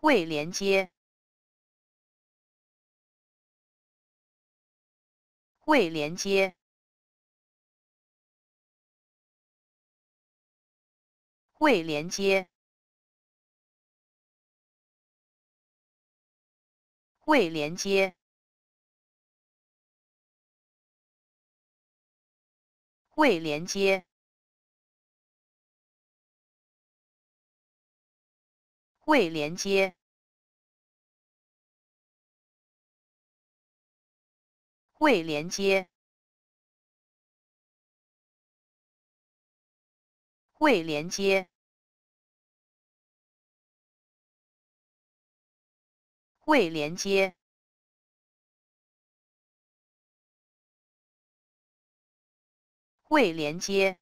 会连接。会连接。会连接。会连接。会连接。未连接。未连接。未连接。未连接。未连接。